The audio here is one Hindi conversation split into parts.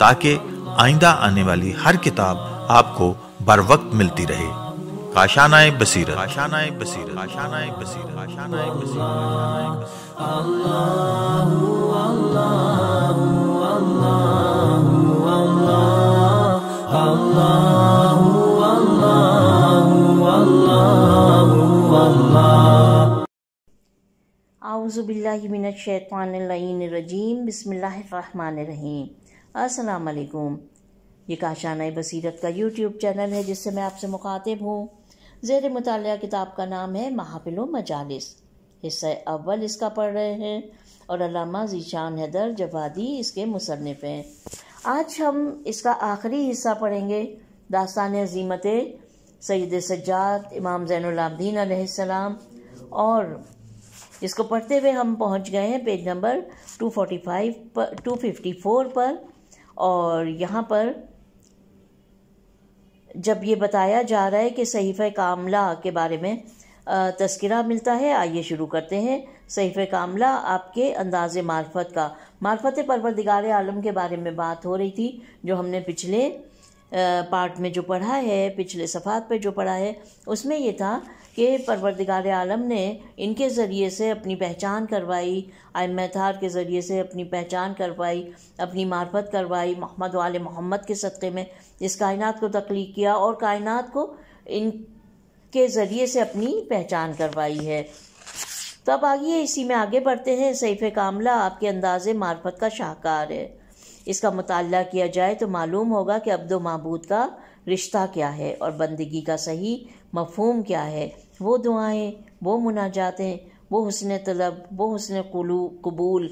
ताकि आइंदा आने वाली हर किताब आपको बर वक्त मिलती रहे काशानाए बसीरत काशानाए बसीरत काशानाए बसीरत काशानाए बसीरत अल्लाह अल्लाह अल्लाह अल्लाह आउज़बिल्लिमिनशैतरजीम बसमीम असलकुम ये काशान बसीरत का यूट्यूब चैनल है जिससे मैं आपसे मुखातिब हूँ जेर मुताल किताब का नाम है महाफिल मजालिस हिस्सा अव्वल इसका पढ़ रहे हैं और अलामा जीशान हैदर जवादी इसके मुसनफ़ हैं आज हम इसका आखिरी हिस्सा पढ़ेंगे दास्तान अजीमत सैद सज्जात इमाम ज़ैनदीन आसमाम और इसको पढ़ते हुए हम पहुंच गए हैं पेज नंबर 245 पर 254 पर और यहाँ पर जब ये बताया जा रहा है कि सहीफ़ कामला के बारे में तस्करा मिलता है आइए शुरू करते हैं सहीफ़ कामला आपके अंदाज मार्फत का मार्फत परवरदिगार आलम के बारे में बात हो रही थी जो हमने पिछले पार्ट में जो पढ़ा है पिछले सफ़ात पे जो पढ़ा है उसमें ये था कि परवरदिगार आलम ने इनके ज़रिए से अपनी पहचान करवाई मथार के ज़रिए से अपनी पहचान करवाई अपनी मार्फत करवाई मोहम्मद वाल मोहम्मद के सदक़े में इस कायनात को तख्लीक किया और कायनात को इनके ज़रिए से अपनी पहचान करवाई है तो अब आइए इसी में आगे बढ़ते हैं सैफ़ कामला आपके अंदाज़ मार्फत का शाहकार है इसका मुताल किया जाए तो मालूम होगा कि अब्दो महबूद का रिश्ता क्या है और बंदगी का सही मफहम क्या है वो दुआएँ वो मुनाजातें वो हसन तलब वो हसन कबूल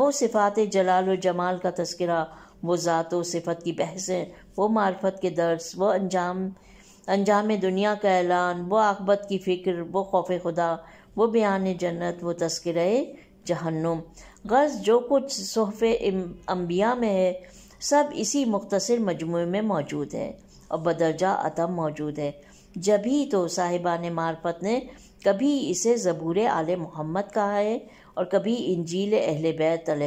वो सिफ़ात जलाल व जमाल का तस्करा वो ज़ात व सिफत की बहसें वो मार्फत के दर्स वो अंजाम अंजाम दुनिया का ऐलान वो आकबत की फ़िक्र वो खौफ खुदा वो बयान जन्नत वो तस्कर जहन्नुम गर्ज जो कुछ सोहफ़ अम्बिया में है सब इसी मुख्तर मजमू में मौजूद है और बदरजा आतम मौजूद है जब ही तो साहिबान मारपत ने कभी इसे ज़बूर आल मोहम्मद कहा है और कभी इंजील अहल बैतम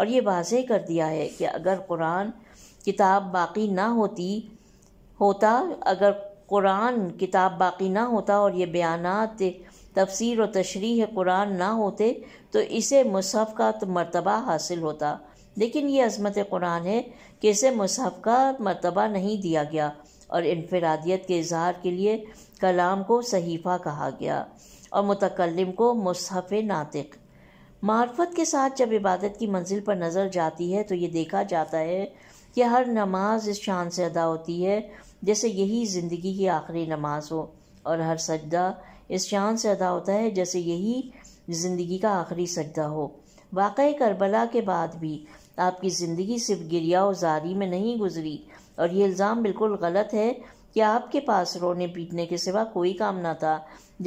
और ये वाजह कर दिया है कि अगर कुरान किताब बाकी ना होती होता अगर कुरान किताब बाकी ना होता और ये बयान तफसर और तशरी कुरान ना होते तो इसे मुसहफ़ का तो मरतबा हासिल होता लेकिन ये अजमत कुरान है कि इसे मुसहफ़ का मरतबा नहीं दिया गया और इनफरादियत के इजहार के लिए कलाम को सहीफ़ा कहा गया और मतकलम को मुसहफ़ नातिक मार्फत के साथ जब इबादत की मंजिल पर नज़र जाती है तो ये देखा जाता है कि हर नमाज इस शान से अदा होती है जैसे यही ज़िंदगी की आखिरी नमाज हो और हर सजदा इस शान से अदा होता है जैसे यही ज़िंदगी का आखिरी सजदा हो वाकई करबला के बाद भी आपकी ज़िंदगी सिर्फ गिरिया जारी में नहीं गुजरी और ये इल्ज़ाम बिल्कुल गलत है कि आपके पास रोने पीटने के सिवा कोई काम ना था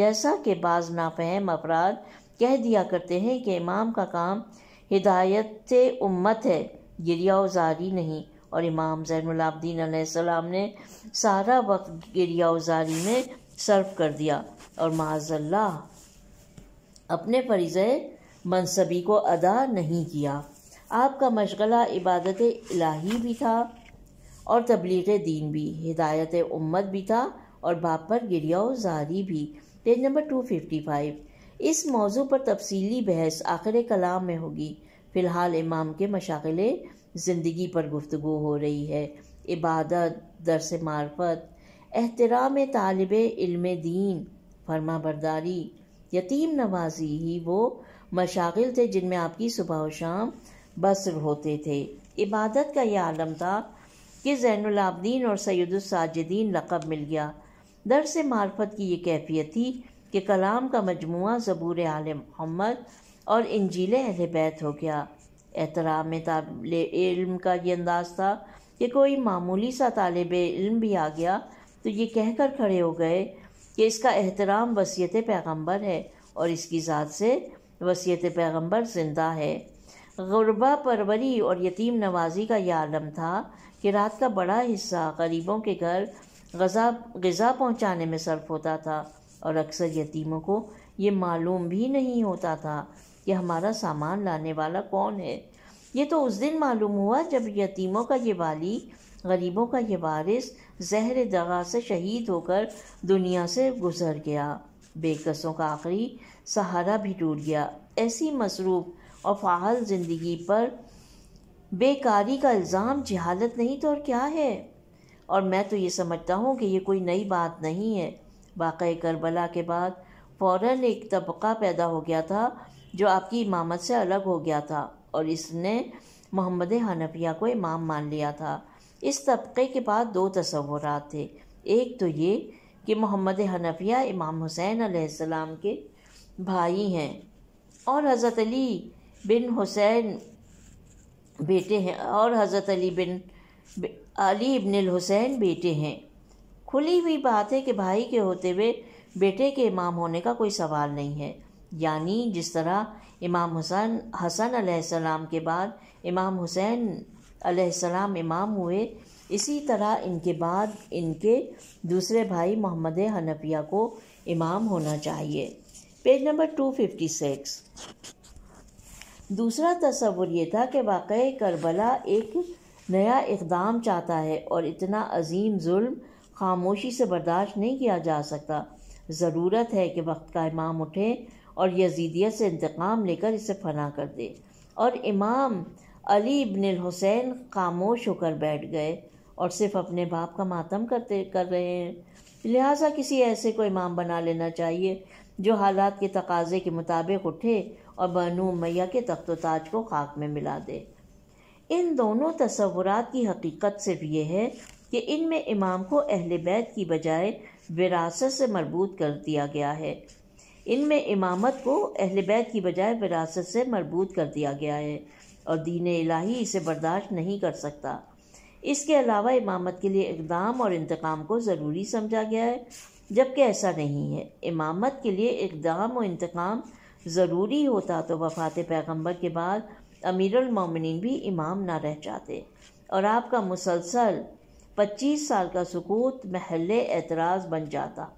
जैसा कि बाज़ नाफहम अफराद कह दिया करते हैं कि इमाम का काम हिदायत उम्मत है गिरिया जारी नहीं और इमाम जैनलाब्दीन सलाम ने सारा वक्त गिरिया जारी में सर्व कर दिया और माजल्ला अपने फरीज़ मनसबी को अदा नहीं किया आपका मशगला इबादत इलाही भी था और तबलीग दीन भी हिदायत उम्मत भी था और बाप पर गिरिया जारी भी page number two fifty five इस मौजू पर तफसीली बहस आखिर कलाम में होगी फ़िलहाल इमाम के मशाखले ज़िंदगी पर गुफ्तु हो रही है इबादत दरस मार्फत एहतराम तालब इल्म दीन फर्मा बरदारी यतीम नवाजी ही वो मशागिल थे जिनमें आपकी सुबह और शाम बसर होते थे इबादत का यह आलम था कि जैनलाब्दीन और सैदुलसाजिदीन लक़ब मिल गया दर से मार्फत की ये कैफियत थी कि कलाम का मजमू ज़बूर आल मोहम्मद और इंजील अहल बैत हो गया एहतराम में इल्म का ये अंदाज़ था कि कोई मामूली सा तालब इल्म भी आ गया तो ये कहकर खड़े हो गए कि इसका एहतराम वसीयत पैगंबर है और इसकी ज़ात से वसीयत पैगंबर जिंदा है गुरबा परवरी और यतीम नवाजी का यह आलम था कि रात का बड़ा हिस्सा गरीबों के घर गजा गज़ा पहुँचाने में सर्फ होता था और अक्सर यतीमों को ये मालूम भी नहीं होता था कि हमारा सामान लाने वाला कौन है ये तो उस दिन मालूम हुआ जब यतीमों का ये वाली गरीबों का ये वारिस जहर दगा से शहीद होकर दुनिया से गुजर गया बेकसों का आखिरी सहारा भी टूट गया ऐसी मसरूफ और फाहल ज़िंदगी पर बेकारी का इल्ज़ाम जहालत नहीं तो और क्या है और मैं तो ये समझता हूँ कि ये कोई नई बात नहीं है वाकई करबला के बाद फ़ौर एक तबका पैदा हो गया था जो आपकी इमामत से अलग हो गया था और इसने मोहम्मद हनफिया को इमाम मान लिया था इस तबके के बाद दो तस्वुर थे एक तो ये कि मोहम्मद हनफिया इमाम हुसैन आसमाम के भाई हैं और हज़रत अली बिन हुसैन बेटे हैं और हज़रत अली बिन अली इबन हुसैन बेटे हैं खुली हुई बात है कि भाई के होते हुए बेटे के इमाम होने का कोई सवाल नहीं है यानी जिस तरह इमाम हुसैन हसन आसमाम के बाद इमाम हुसैन अलैहिस्सलाम इमाम हुए इसी तरह इनके बाद इनके दूसरे भाई मोहम्मद हनफिया को इमाम होना चाहिए page number two fifty six दूसरा तस्वुर यह था कि वाक़ करबला एक नया इकदाम चाहता है और इतना अजीम जुल्म खामोशी से बर्दाश्त नहीं किया जा सकता ज़रूरत है कि वक्त का इमाम उठे और यजीदियत से इंतकाम लेकर इसे फना कर दे और इमाम अली इब्न हुसैन खामोश होकर बैठ गए और सिर्फ अपने बाप का मातम करते कर रहे हैं लिहाजा किसी ऐसे को इमाम बना लेना चाहिए जो हालात के तकाजे के मुताबिक उठे और बनु मैया के तख्त ताज को खाक में मिला दे इन दोनों तस्वुरा की हकीकत सिर्फ ये है कि इनमें इमाम को अहल बैत की बजाय विरासत से मरबूत कर दिया गया है इनमें इमामत को अहल बैत की बजाय विरासत से मरबूत कर दिया गया है और दीन इलाही इसे बर्दाश्त नहीं कर सकता इसके अलावा इमामत के लिए इकदाम और इंतकाम को ज़रूरी समझा गया है जबकि ऐसा नहीं है इमामत के लिए इकदाम और इंतकाम ज़रूरी होता तो वफ़ात पैगम्बर के बाद अमीरमिन भी इमाम ना रह जाते और आपका मुसलसल पच्चीस साल का सकूत महल एतराज़ बन जाता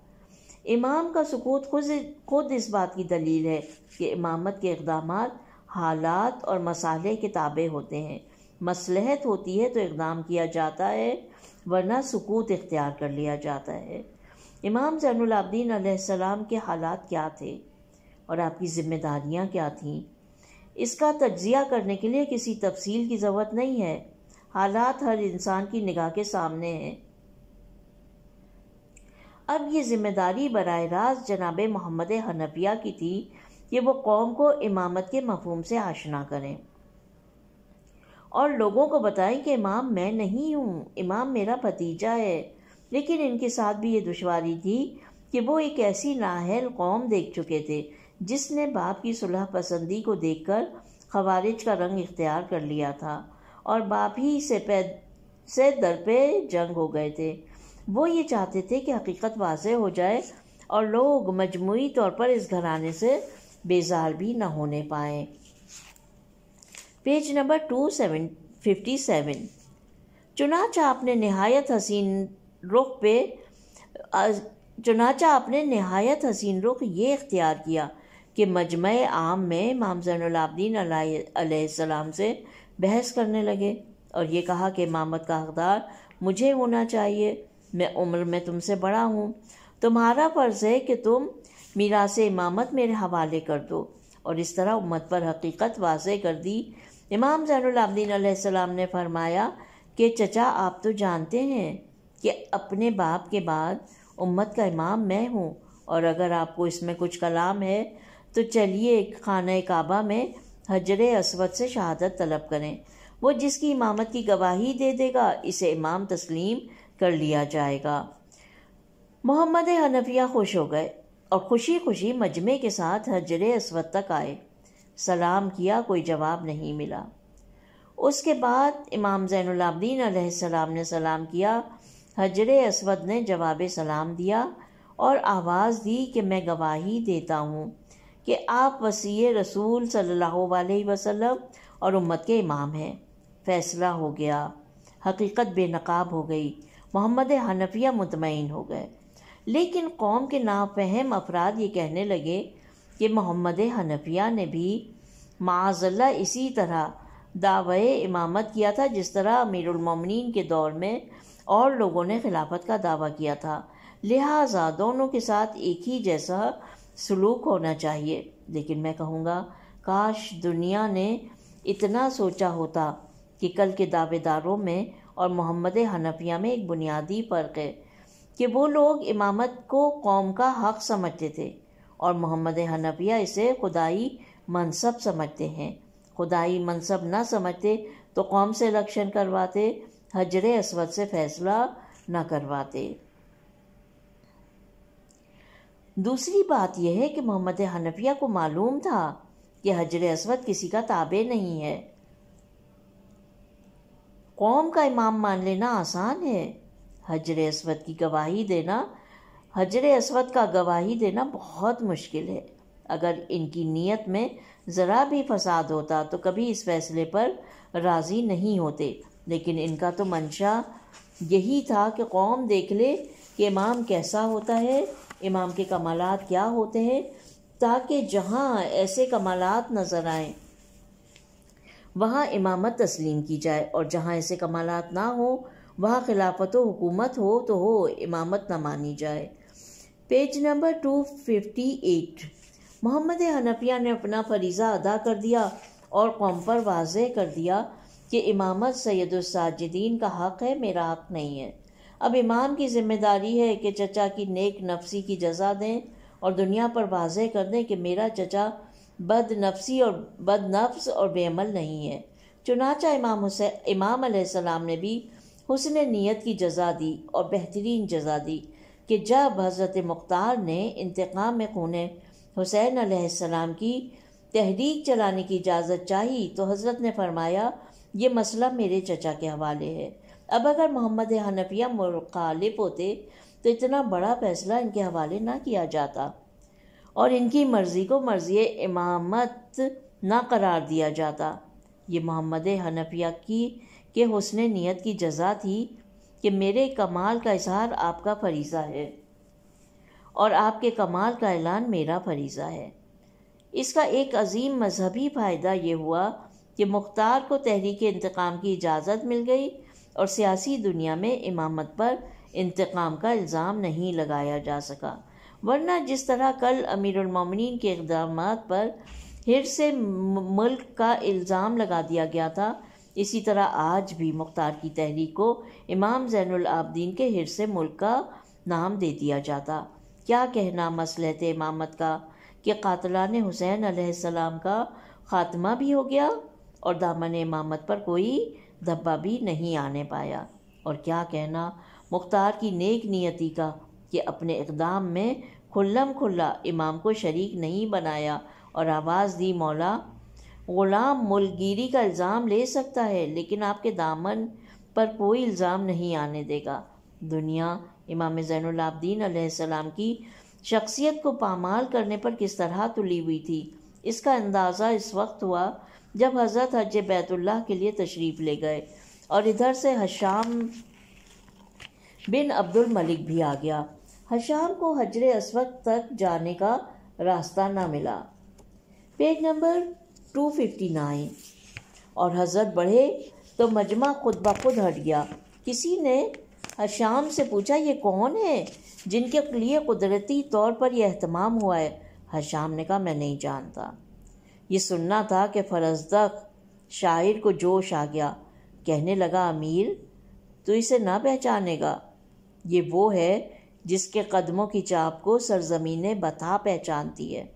इमाम का सकूत खुद खुद इस बात की दलील है कि इमामत के इकदाम हालात और मसाले के ताबे होते हैं मसलहत होती है तो इकदाम किया जाता है वरना सकूत इख्तियार कर लिया जाता है इमाम ज़ैनआबदीन सलाम के हालात क्या थे और आपकी ज़िम्मेदारियाँ क्या थीं इसका तजिया करने के लिए किसी तफसील की ज़रूरत नहीं है हालात हर इंसान की निगाह के सामने हैं अब ये जिम्मेदारी बर रास्त जनाब मोहम्मद हनफिया की थी कि वो कौम को इमामत के मफहम से आशना करें और लोगों को बताएं कि इमाम मैं नहीं हूँ इमाम मेरा भतीजा है लेकिन इनके साथ भी ये दुशारी थी कि वो एक ऐसी नाहल कौम देख चुके थे जिसने बाप की सुलह पसंदी को देख कर खवारिज का रंग इख्तियार कर लिया था और बाप ही से पै से दर पे जंग हो गए थे वो ये चाहते थे कि हकीकत वाज हो जाए और लोग मजमू तौर पर इस घराने से बेजार भी न होने पाए page number two seven fifty seven चुनाचा आपने नहायत हसीन रुख पे चुनाचा आपने नहायत हसीन रुख ये इख्तियार किया कि मजम आम में इमाम जैनलाब्दीन आसमाम से बहस करने लगे और ये कहा कि इमामत का हकदार मुझे होना चाहिए मैं उम्र में तुमसे बड़ा हूँ तुम्हारा फ़र्ज़ है कि तुम मीरास इमामत मेरे हवाले कर दो और इस तरह उम्मत पर हकीकत वाज कर दी इमाम ज़ैनआबदीन ने फरमाया कि चचा आप तो जानते हैं कि अपने बाप के बाद उम्मत का इमाम मैं हूँ और अगर आपको इसमें कुछ कलाम है तो चलिए खान कबा में हजर असवद से शहादत तलब करें वो जिसकी इमामत की गवाही दे देगा इसे इमाम तस्लीम कर लिया जाएगा मोहम्मद हनफिया खुश हो गए और खुशी खुशी मजमे के साथ हजर असवद तक आए सलाम किया कोई जवाब नहीं मिला उसके बाद इमाम ज़ैनलाब्दीन सलाम ने सलाम किया हजर असवद ने जवाब सलाम दिया और आवाज़ दी कि मैं गवाही देता हूँ कि आप वसी रसूल सल्ला वसलम और उम्मत के इमाम हैं फैसला हो गया हकीकत बेनकाब हो गई मोहम्मद हनफिया मुतमिन हो गए लेकिन कौम के नाफहम अफराद ये कहने लगे कि मोहम्मद हनफिया ने भी माजल्ला इसी तरह दावे इमामत किया था जिस तरह अमीरमिन के दौर में और लोगों ने खिलाफत का दावा किया था लिहाजा दोनों के साथ एक ही जैसा सलूक होना चाहिए लेकिन मैं कहूँगा काश दुनिया ने इतना सोचा होता कि कल के दावेदारों में और मोहम्मद हनफिया में एक बुनियादी फ़र्क है कि वो लोग इमामत को कौम का हक समझते थे और मोहम्मद हनफिया इसे खुदाई मनसब समझते हैं खुदाई मनसब ना समझते तो कौम से लक्षण करवाते हजर असवद से फैसला न करवाते दूसरी बात यह है कि मोहम्मद हनफिया को मालूम था कि हजर असवद किसी का ताबे नहीं है कौम का इमाम मान लेना आसान है हजर असवद की गवाही देना हजर असवद का गवाही देना बहुत मुश्किल है अगर इनकी नीयत में ज़रा भी फसाद होता तो कभी इस फैसले पर राज़ी नहीं होते लेकिन इनका तो मंशा यही था कि कौम देख ले कि इमाम कैसा होता है इमाम के कमालत क्या होते हैं ताकि जहाँ ऐसे कमालत नज़र आए वहाँ इमामत तस्लीम की जाए और जहाँ ऐसे कमालत ना हो वहाँ खिलाफत हुकूमत हो तो हो इमामत ना मानी जाए page number two fifty eight Mohammad Hanafiya ने अपना फरीज़ा अदा कर दिया और कौम पर वाज कर दिया कि इमामत सैदुलसाजिदीन का हक़ है मेरा हक़ नहीं है अब इमाम की जिम्मेदारी है कि चचा की नेक नफसी की जजा दें और दुनिया पर वाज कर दें कि मेरा चचा बद नफसी और बद नफ्स और बेअमल नहीं है चुनाचा इमाम हुसै इमाम सलाम ने भी हुसन नीयत की जजा दी और बेहतरीन जजा दी कि जब हज़रत मुख्तार ने इंतकाम में खून हुसैन आसमाम की तहरीक चलाने की इजाज़त चाही तो हज़रत ने फरमाया ये मसला मेरे चचा के हवाले है अब अगर मोहम्मद हनफिया मुखालिफ होते तो इतना बड़ा फैसला इनके हवाले ना किया जाता और इनकी मर्ज़ी को मर्ज़ी इमामत ना करार दिया जाता ये मोहम्मद हनफिया की कि हसन नीयत की जजा थी कि मेरे कमाल का इजहार आपका फरीज़ा है और आपके कमाल का ऐलान मेरा फरीज़ा है इसका एक अजीम मजहबी फ़ायदा ये हुआ कि मुख्तार को तहरीक इंतकाम की इजाज़त मिल गई और सियासी दुनिया में इमामत पर इंतकाम का इल्ज़ाम नहीं लगाया जा सका वरना जिस तरह कल अमीरमिन के इकदाम पर हिर से मुल्क का इल्ज़ाम लगा दिया गया था इसी तरह आज भी मुख्तार की तहरीक को इमाम जैनुल आबदीन के हिरसे मुल्क का नाम दे दिया जाता क्या कहना मसलहत इमामत का कि कातलान हुसैन आसमाम का ख़ात्मा भी हो गया और दामन इमामत पर कोई धब्बा भी नहीं आने पाया और क्या कहना मुख्तार की नेक नियति का कि अपने इकदाम में खुल्लम खुल्ला इमाम को शरीक नहीं बनाया और आवाज़ दी मौला ग़ुलाम मुलगिरी का इल्ज़ाम ले सकता है लेकिन आपके दामन पर कोई इल्ज़ाम नहीं आने देगा दुनिया इमाम ज़ैनलाब्दीन सलाम की शख्सियत को पामाल करने पर किस तरह तुली हुई थी इसका अंदाज़ा इस वक्त हुआ जब हज़रत हज बैतुल्लाह के लिए तशरीफ़ ले गए और इधर से हशाम बिन अब्दुल मलिक भी आ गया हशाम को हजर असवद तक जाने का रास्ता ना मिला page number two fifty nine और हज़रत बढ़े तो मजमा खुद ब खुद हट गया किसी ने हशाम से पूछा ये कौन है जिनके लिए कुदरती तौर पर यह अहतमाम हुआ है हशाम ने कहा मैं नहीं जानता ये सुनना था कि फरजदक शायर को जोश आ गया कहने लगा अमीर तो इसे ना पहचानेगा ये वो है जिसके कदमों की चाप को सरजमीन बता पहचानती है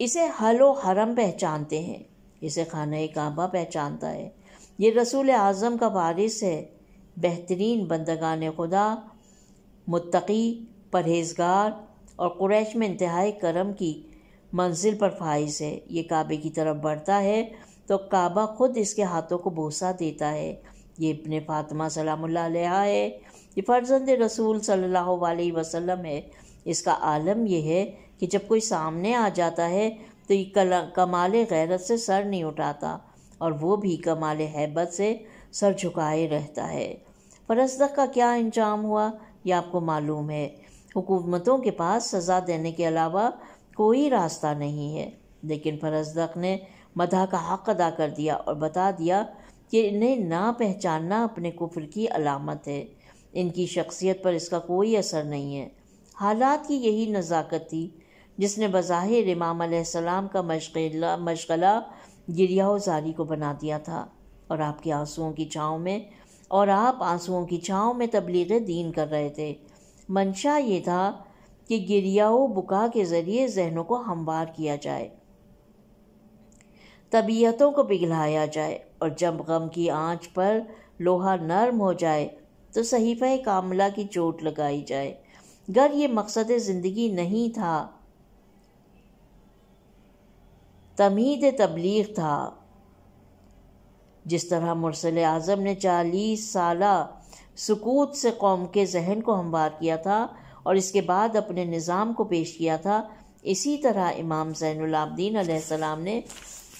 इसे हलो हरम पहचानते हैं इसे खाना काबा पहचानता है ये रसूल आज़म का वारिस है बेहतरीन बंदगान खुदा मुतकी परहेजगार और क्रैश में इंतहाई करम की मंजिल पर फाइज है ये काबे की तरफ बढ़ता है तो काबा खुद इसके हाथों को बोसा देता है ये इब्न फातिमा सलाम है ये फर्जंद रसूल सल्लल्लाहु अलैहि वसल्लम है इसका आलम यह है कि जब कोई सामने आ जाता है तो ये कला कमाल गैरत से सर नहीं उठाता और वो भी कमाल हैबत से सर झुकाए रहता है फरसदक का क्या इंजाम हुआ ये आपको मालूम है हुकूमतों के पास सज़ा देने के अलावा कोई रास्ता नहीं है लेकिन फरसदक ने मदा का हक अदा कर दिया और बता दिया कि इन्हें ना पहचानना अपने कुफर की अलामत है इनकी शख्सियत पर इसका कोई असर नहीं है हालात की यही नज़ाकत थी जिसने बज़ाहिर इमाम सलाम का मशगला मशगला गिरिया जारी को बना दिया था और आपके आंसुओं की छाँव में और आप आंसुओं की छाँव में तबलीग दीन कर रहे थे मंशा ये था कि गिरियाओ बुका के ज़रिए जहनों को हमवार किया जाए तबीयतों को पिघलाया जाए और जब गम की आंच पर लोहा नरम हो जाए तो सहीफ़ कामला की चोट लगाई जाए गर ये मकसद ज़िंदगी नहीं था तमीद तबलीग था जिस तरह मुरसल आज़म ने चालीस साल सकूत से कौम के जहन को हमवार किया था और इसके बाद अपने निज़ाम को पेश किया था इसी तरह इमाम ज़ैनलाब्दीन सलाम ने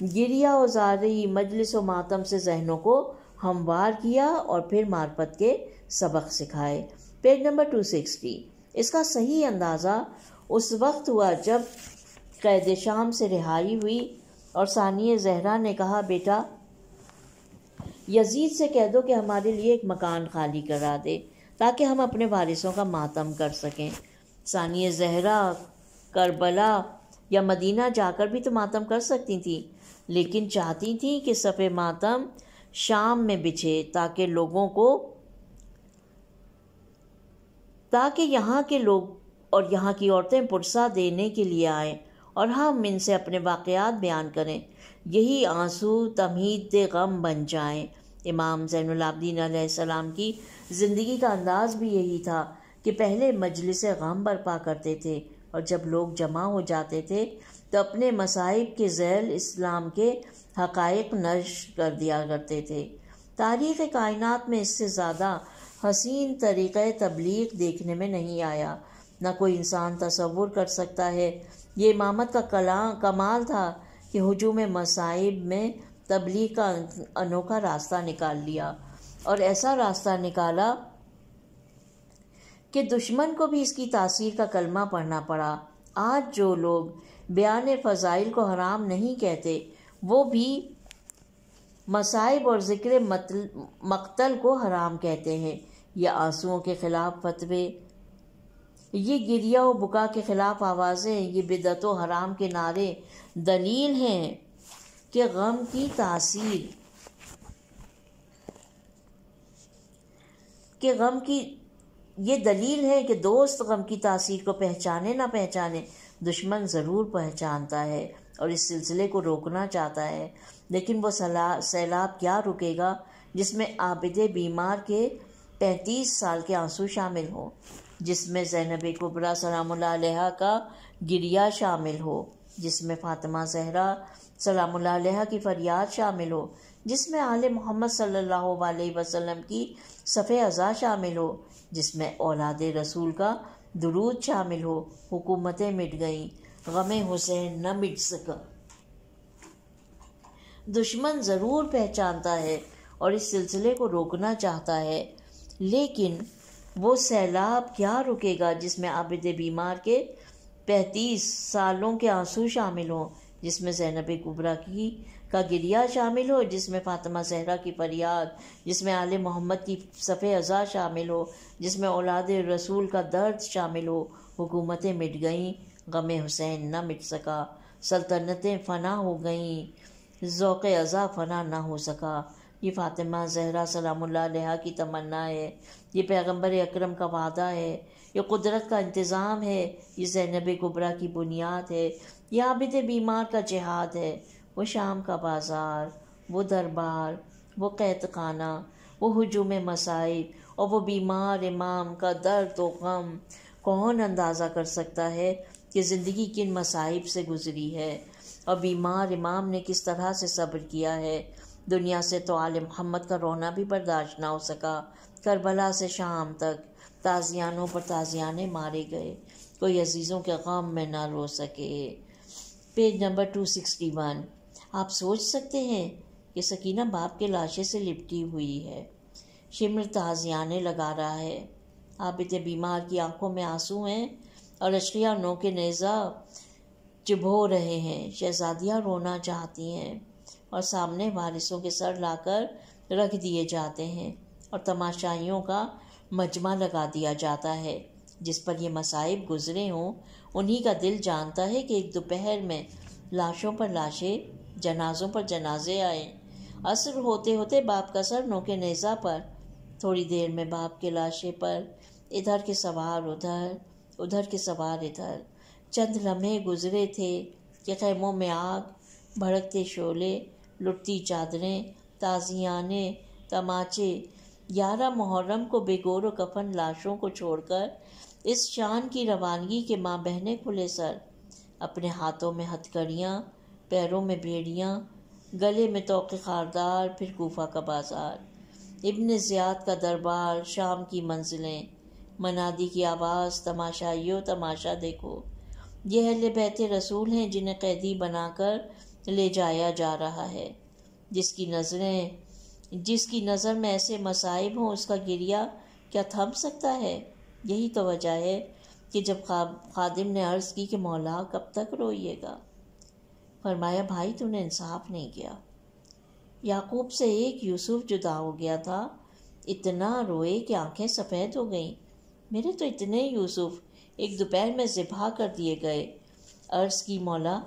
गिरिया उजारी मजलिस व मातम से जहनों को हमवार किया और फिर मारपत के सबक सिखाए पेज नंबर टू सिक्सटी इसका सही अंदाज़ा उस वक्त हुआ जब कैद शाम से रिहाई हुई और सानिय जहरा ने कहा बेटा यजीद से कह दो कि हमारे लिए एक मकान खाली करा दे ताकि हम अपने वारिसों का मातम कर सकें सानिय जहरा करबला या मदीना जाकर भी तो मातम कर सकती थी लेकिन चाहती थी कि सफ़े मातम शाम में बिछे ताकि लोगों को ताकि यहाँ के लोग और यहाँ की औरतें पुरसा देने के लिए आएँ और हम इनसे अपने वाक़ात बयान करें यही आंसू तमीद गम बन जाएं इमाम ज़ैनलाब्दीन सलाम की ज़िंदगी का अंदाज़ भी यही था कि पहले मजलिस गम बर्पा करते थे और जब लोग जमा हो जाते थे तो अपने मसाइब के जैल इस्लाम के हकायक नश कर दिया करते थे तारीख़ कायनात में इससे ज़्यादा हसीन तरीक़ तबलीग देखने में नहीं आया न कोई इंसान तस्वुर कर सकता है ये इमामत का कला कमाल था कि हजूम मसाइब में तबलीग का अनोखा रास्ता निकाल लिया और ऐसा रास्ता निकाला कि दुश्मन को भी इसकी तासीर का कलमा पढ़ना पड़ा आज जो लोग बयान फ़ज़ाइल को हराम नहीं कहते वो भी मसाइब और ज़िक्र मकतल को हराम कहते हैं या आंसुओं के ख़िलाफ़ फतवे ये गिरिया व बुका के ख़िलाफ़ आवाज़ें ये बिदत व हराम के नारे दलील हैं कि गम की तासीर के गम की ये दलील है कि दोस्त गम की तासीर को पहचाने ना पहचाने दुश्मन ज़रूर पहचानता है और इस सिलसिले को रोकना चाहता है लेकिन वो सैलाब क्या रुकेगा जिसमें आबिद बीमार के पैंतीस साल के आंसू शामिल हों जिसमें ज़ैनब कुबरा सलाम का गिरिया शामिल हो जिसमें फ़ातिमा जहरा सलाम्ला की फरियाद शामिल हो जिसमें आल मोहम्मद सल्लल्लाहु अलैहि वसल्लम की सफ़े अज़ा शामिल हो जिसमें औलाद रसूल का दरूद शामिल हो हुकूमतें मिट गईं गम हुसैन न मिट सका दुश्मन ज़रूर पहचानता है और इस सिलसिले को रोकना चाहता है लेकिन वो सैलाब क्या रुकेगा जिसमें आबिद बीमार के पैंतीस सालों के आंसू शामिल हों जिसमें जैनब कुबरा की का गिरिया शामिल हो जिसमें फातिमा जहरा की फरियाद जिसमें आल मोहम्मद की सफ़े अज़ा शामिल हो जिसमें औलाद रसूल का दर्द शामिल हो हुकूमतें मिट गईं गम हुसैन न मिट सका सल्तनतें फना हो गईं ज़ौक़ अज़ा फना ना हो सका ये फ़ातिमा जहरा सलाम की तमन्ना है ये पैगम्बर अक्रम का वादा है ये कुदरत का इंतज़ाम है ये जैनब गुबरा की बुनियाद है ये आबिद बीमार का जिहाद है वो शाम का बाज़ार वो दरबार वो कैद खाना वो हजूम मसाइब और वो बीमार इमाम का दर्द व गम कौन अंदाज़ा कर सकता है कि ज़िंदगी किन मसाइब से गुजरी है और बीमार इमाम ने किस तरह से सब्र किया है दुनिया से तो आल मोहम्मद का रोना भी बर्दाश्त ना हो सका करबला से शाम तक ताजियानों पर ताजियाने मारे गए कोई अजीज़ों के गम में ना रो सके page number two sixty one आप सोच सकते हैं कि सकीना बाप के लाशे से लिपटी हुई है शिमर ताजियाने लगा रहा है आप इतने बीमार की आंखों में आंसू हैं और अशरिया नौ के नेज़ा चिभो रहे हैं शहजादियाँ रोना चाहती हैं और सामने वारिसों के सर लाकर रख दिए जाते हैं और तमाशाइयों का मजमा लगा दिया जाता है जिस पर ये मसाइब गुजरे हों उन्हीं का दिल जानता है कि एक दोपहर में लाशों पर लाशें जनाजों पर जनाजे आए असर होते होते बाप का सर नोके नेज़ा पर थोड़ी देर में बाप के लाशे पर इधर के सवार उधर उधर के सवार इधर चंद लम्हे गुजरे थे कि खैमों में आग भड़कते शोले लुटती चादरें ताजियाने तमाचे ग्यारह मुहर्रम को बेगोर कफन लाशों को छोड़कर इस शान की रवानगी के माँ बहनें खुले सर अपने हाथों में हथकड़ियाँ पैरों में भेड़ियाँ गले में तोके खारदार फिर कोफा का बाजार इब्न ज़ियाद का दरबार शाम की मंजिलें मनादी की आवाज़ तमाशाइयो तमाशा देखो ये अहले बैत रसूल हैं जिन्हें कैदी बनाकर ले जाया जा रहा है जिसकी नज़रें जिसकी नज़र में ऐसे मसाइब हों उसका गिरिया क्या थम सकता है यही तो वजह है कि जब खादिम ने अर्ज़ की कि मौला कब तक रोइएगा फरमाया भाई तूने इंसाफ नहीं किया याकूब से एक यूसुफ जुदा हो गया था इतना रोए कि आंखें सफ़ेद हो गईं मेरे तो इतने यूसुफ एक दोपहर में ज़िबा कर दिए गए अर्ज़ की मौला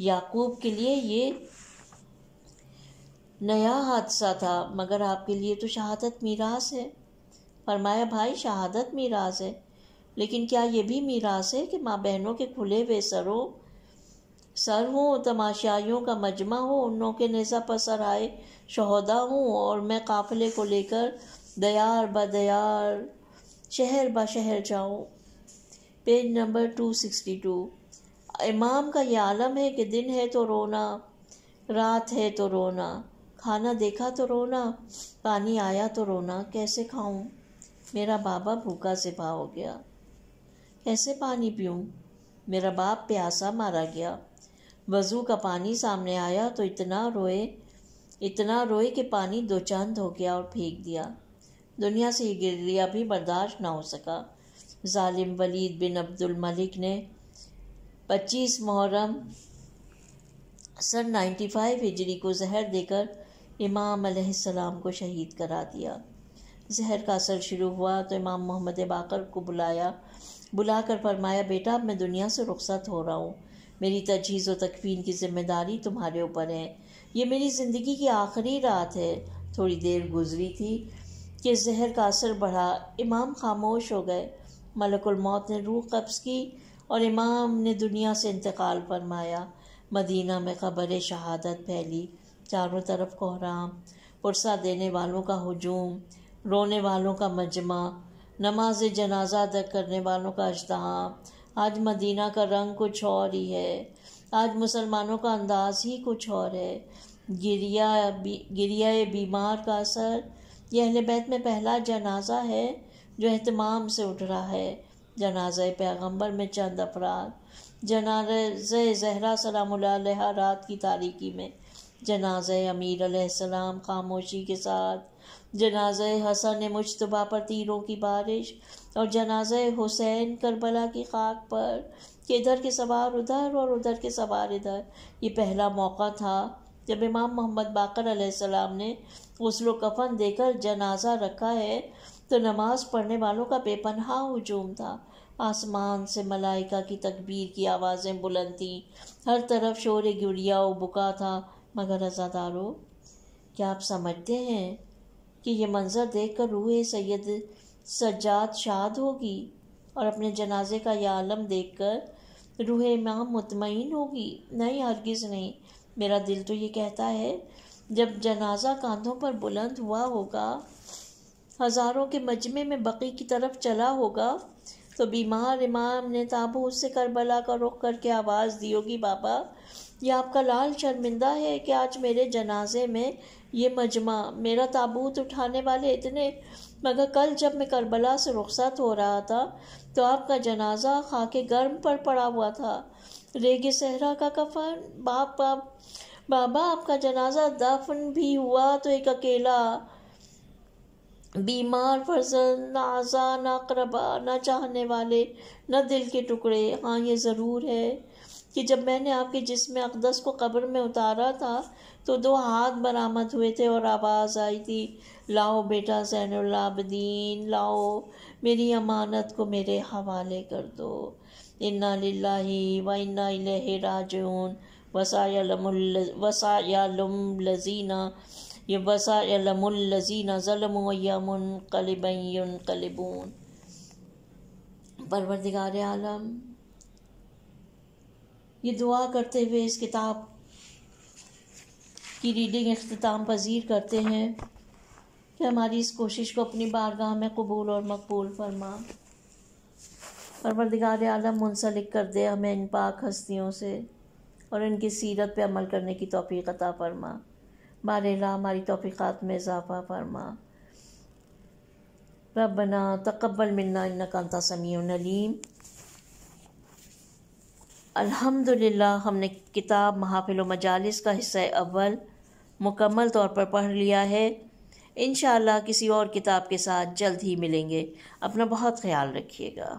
याकूब के लिए ये नया हादसा था मगर आपके लिए तो शहादत मीरास है फरमाया भाई शहादत मीरास है लेकिन क्या ये भी मीरास है कि माँ बहनों के खुले हुए सरों सर हों तमाशाइयों का मजमा हो उनों के नज़ा पसर आए शहदा हूँ और मैं काफ़िले को लेकर दयार ब दयार शहर ब शहर जाऊँ page number two sixty two इमाम का ये आलम है कि दिन है तो रोना रात है तो रोना खाना देखा तो रोना पानी आया तो रोना कैसे खाऊं मेरा बाबा भूखा से भा हो गया कैसे पानी पीऊं मेरा बाप प्यासा मारा गया वज़ू का पानी सामने आया तो इतना रोए इतना रोए कि पानी दो चांद हो गया और फेंक दिया दुनिया से ये गिरिया भी बर्दाश्त ना हो सका जालिम वलीद बिन अब्दुल मलिक ने 25 मुहर्रम सन 95 हिजरी को जहर देकर इमाम अलैहिस्सलाम को शहीद करा दिया जहर का असर शुरू हुआ तो इमाम मोहम्मद बाकर को बुलाया बुलाकर फरमाया बेटा मैं दुनिया से रुखसत हो रहा हूँ मेरी तजहीज़ व तकफीन की जिम्मेदारी तुम्हारे ऊपर है ये मेरी ज़िंदगी की आखिरी रात है थोड़ी देर गुजरी थी कि जहर का असर बढ़ा इमाम खामोश हो गए मलकुल मौत ने रूह कब्ज़ की और इमाम ने दुनिया से इंतकाल फरमाया मदीना में खबर शहादत फैली चारों तरफ कोहराम पुरसा देने वालों का हजूम रोने वालों का मजमा नमाज जनाजा अदा करने वालों का अजतहाब आज मदीना का रंग कुछ और ही है आज मुसलमानों का अंदाज ही कुछ और है गिरिया बी, गिरिया बीमार का असर यह अहल बैत में पहला जनाजा है जो अहतमाम से उठ रहा है जनाज पैगम्बर में चंद अफराद जनाज जहरा सलाम रात की तारीकी में जनाज अमीर सलाम खामोशी के साथ जनाज हसन मुशतबा पर तीरों की बारिश और जनाज हुसैन करबला की खाक पर कि इधर के सवार उधर और उधर के सवार इधर ये पहला मौका था जब इमाम मोहम्मद बाकर सलाम ने उसलो कफन देकर जनाजा रखा है तो नमाज पढ़ने वालों का बेपनहा हजूम था आसमान से मलाइका की तकबीर की आवाज़ें बुलंद थीं हर तरफ शोर गुड़िया व था मगर रज़ादारों क्या आप समझते हैं कि ये मंज़र देख कर रूह सैद सज्जाद शाद होगी और अपने जनाजे का यह आलम देख कर रूह इमाम मुतमिन होगी नहीं हरगिज़ नहीं मेरा दिल तो ये कहता है जब जनाजा कंधों पर बुलंद हुआ होगा हज़ारों के मजमे में बकी की तरफ चला होगा तो बीमार इमाम ने ताबूत से करबला का रुख करके आवाज़ दी होगी बाबा ये आपका लाल शर्मिंदा है कि आज मेरे जनाजे में ये मजमा मेरा ताबूत उठाने वाले इतने मगर कल जब मैं करबला से रुखसत हो रहा था तो आपका जनाजा खाके गर्म पर पड़ा हुआ था रेगी सहरा का कफन बाप बाप बाबा आपका जनाजा दफन भी हुआ तो एक अकेला बीमार फर्जन ना आज़ा ना करबा ना चाहने वाले ना दिल के टुकड़े हाँ ये ज़रूर है कि जब मैंने आपके जिसम अकदस को कब्र में उतारा था तो दो हाथ बरामद हुए थे और आवाज़ आई थी लाओ बेटा जैनलाबदीन लाओ मेरी अमानत को मेरे हवाले कर दो इन्ना लाही व इन्ना राजून वसायलम लजीना ये ज़लम ज़लमयमन कलिबन कलिबून परवरदिगार आलम ये दुआ करते हुए इस किताब की रीडिंग अख्ताम पजीर करते हैं कि हमारी इस कोशिश को अपनी बारगाह में कबूल और मकबूल फरमा परवरदिगार आलम मुंसलिक कर दे हमें इन पाक हस्तियों से और इनकी सीरत पे अमल करने की तोफ़ी अता फरमा बार हमारी तोफ़ीक़ात में इजाफ़ा फरमा रबना तकबल मन्ना इन्ना कंता समीम अल्हम्दुलिल्लाह हमने किताब महाफिल मजालिस का हिस्सा अव्वल मुकम्मल तौर पर पढ़ लिया है इन किसी और किताब के साथ जल्द ही मिलेंगे अपना बहुत ख्याल रखिएगा